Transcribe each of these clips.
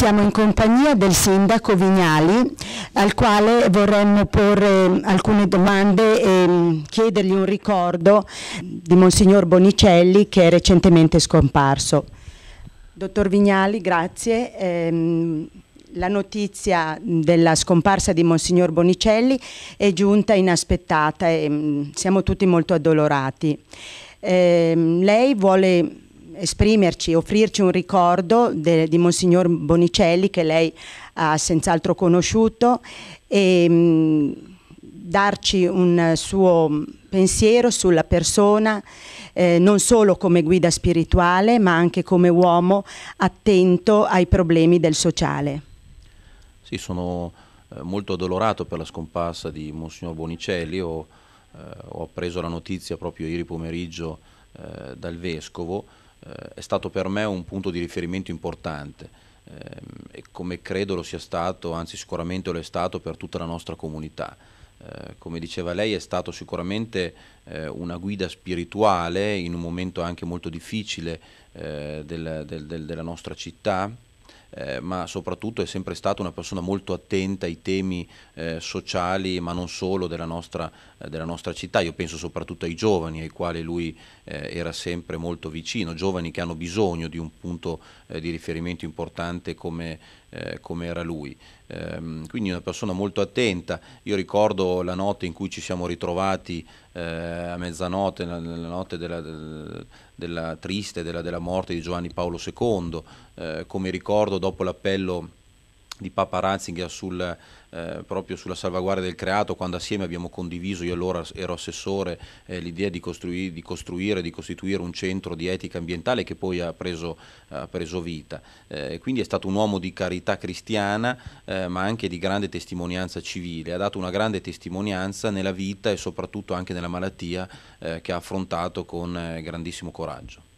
siamo in compagnia del sindaco Vignali al quale vorremmo porre eh, alcune domande e mm, chiedergli un ricordo di Monsignor Bonicelli che è recentemente scomparso. Dottor Vignali, grazie. Ehm, la notizia della scomparsa di Monsignor Bonicelli è giunta inaspettata e mm, siamo tutti molto addolorati. Ehm, lei vuole esprimerci, offrirci un ricordo de, di Monsignor Bonicelli che lei ha senz'altro conosciuto e mh, mm, darci un suo pensiero sulla persona, eh, non solo come guida spirituale ma anche come uomo attento ai problemi del sociale. Sì, sono eh, molto addolorato per la scomparsa di Monsignor Bonicelli, ho, eh, ho appreso la notizia proprio ieri pomeriggio eh, dal Vescovo eh, è stato per me un punto di riferimento importante ehm, e come credo lo sia stato, anzi sicuramente lo è stato per tutta la nostra comunità. Eh, come diceva lei, è stato sicuramente eh, una guida spirituale in un momento anche molto difficile eh, del, del, del, della nostra città eh, ma soprattutto è sempre stata una persona molto attenta ai temi eh, sociali, ma non solo della nostra, eh, della nostra, città. Io penso soprattutto ai giovani ai quali lui eh, era sempre molto vicino, giovani che hanno bisogno di un punto eh, di riferimento importante come, eh, come era lui. Ehm, quindi una persona molto attenta. Io ricordo la notte in cui ci siamo ritrovati a mezzanotte, la notte della, della triste della, della, morte di Giovanni Paolo II, come ricordo dopo l'appello di Papa Ratzinger sul, eh, proprio sulla salvaguardia del creato, quando assieme abbiamo condiviso, io allora ero assessore, eh, l'idea di, costruire, di costruire, di costituire un centro di etica ambientale che poi ha preso, ha preso vita. Eh, quindi è stato un uomo di carità cristiana, eh, ma anche di grande testimonianza civile, ha dato una grande testimonianza nella vita e soprattutto anche nella malattia eh, che ha affrontato con eh, grandissimo coraggio.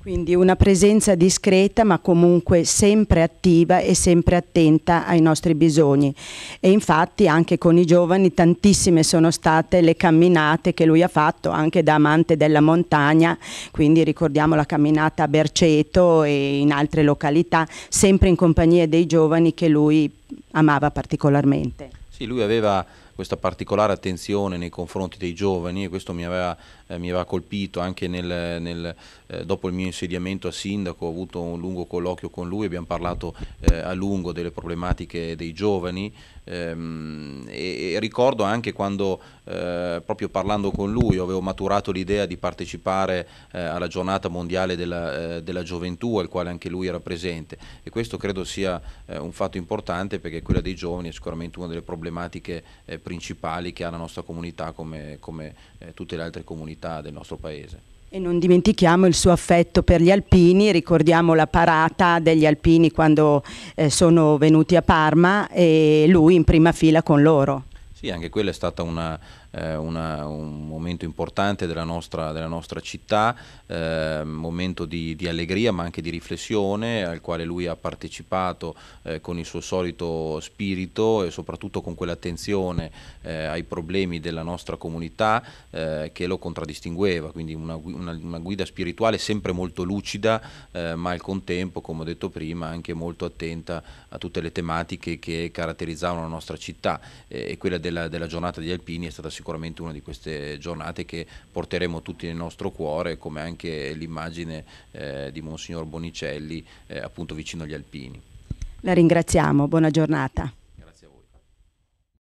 Quindi una presenza discreta ma comunque sempre attiva e sempre attenta ai nostri bisogni e infatti anche con i giovani tantissime sono state le camminate che lui ha fatto anche da amante della montagna, quindi ricordiamo la camminata a Berceto e in altre località, sempre in compagnia dei giovani che lui amava particolarmente. Sì, lui aveva questa particolare attenzione nei confronti dei giovani e questo mi aveva, eh, mi aveva colpito anche nel, nel, eh, dopo il mio insediamento a sindaco, ho avuto un lungo colloquio con lui, abbiamo parlato eh, a lungo delle problematiche dei giovani ehm, e, ricordo anche quando eh, proprio parlando con lui avevo maturato l'idea di partecipare eh, alla giornata mondiale della, eh, della, gioventù al quale anche lui era presente e questo credo sia un fatto importante perché quella dei giovani è sicuramente una delle problematiche eh, principali che ha la nostra comunità come, come eh, tutte le altre comunità del nostro paese. E non dimentichiamo il suo affetto per gli alpini, ricordiamo la parata degli alpini quando eh, sono venuti a Parma e lui in prima fila con loro. Sì, anche quella è stata una, eh, una, un momento importante della nostra, della nostra città, eh, momento di, di, allegria ma anche di riflessione al quale lui ha partecipato eh, con il suo solito spirito e soprattutto con quell'attenzione eh, ai problemi della nostra comunità eh, che lo contraddistingueva, quindi una, una, una, guida spirituale sempre molto lucida eh, ma al contempo, come ho detto prima, anche molto attenta a tutte le tematiche che caratterizzavano la nostra città e quella della, della giornata degli alpini è stata sicuramente una di queste giornate che porteremo tutti nel nostro cuore, come anche l'immagine eh, di Monsignor Bonicelli eh, appunto vicino agli Alpini. La ringraziamo, buona giornata.